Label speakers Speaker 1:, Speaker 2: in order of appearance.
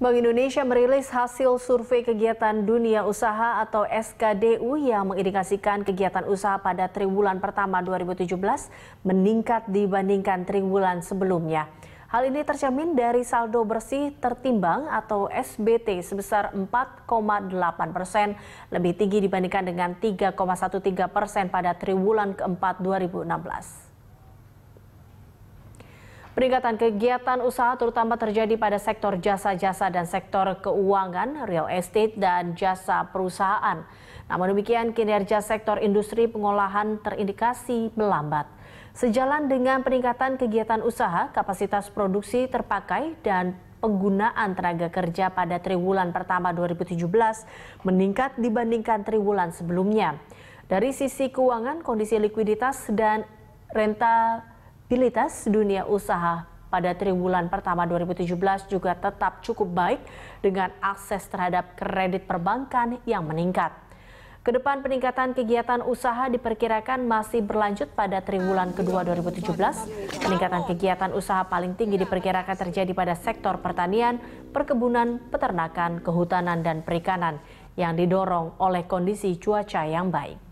Speaker 1: Bank Indonesia merilis hasil survei kegiatan dunia usaha atau SKDU yang mengindikasikan kegiatan usaha pada triwulan pertama 2017 meningkat dibandingkan triwulan sebelumnya. Hal ini tercermin dari saldo bersih tertimbang atau SBT sebesar 4,8 persen, lebih tinggi dibandingkan dengan 3,13 persen pada triwulan keempat 2016. Peningkatan kegiatan usaha terutama terjadi pada sektor jasa-jasa dan sektor keuangan, real estate, dan jasa perusahaan. Namun demikian, kinerja sektor industri pengolahan terindikasi melambat. Sejalan dengan peningkatan kegiatan usaha, kapasitas produksi terpakai dan penggunaan tenaga kerja pada triwulan pertama 2017 meningkat dibandingkan triwulan sebelumnya. Dari sisi keuangan, kondisi likuiditas dan renta Stabilitas dunia usaha pada triwulan pertama 2017 juga tetap cukup baik dengan akses terhadap kredit perbankan yang meningkat. Kedepan peningkatan kegiatan usaha diperkirakan masih berlanjut pada triwulan kedua 2017. Peningkatan kegiatan usaha paling tinggi diperkirakan terjadi pada sektor pertanian, perkebunan, peternakan, kehutanan, dan perikanan yang didorong oleh kondisi cuaca yang baik.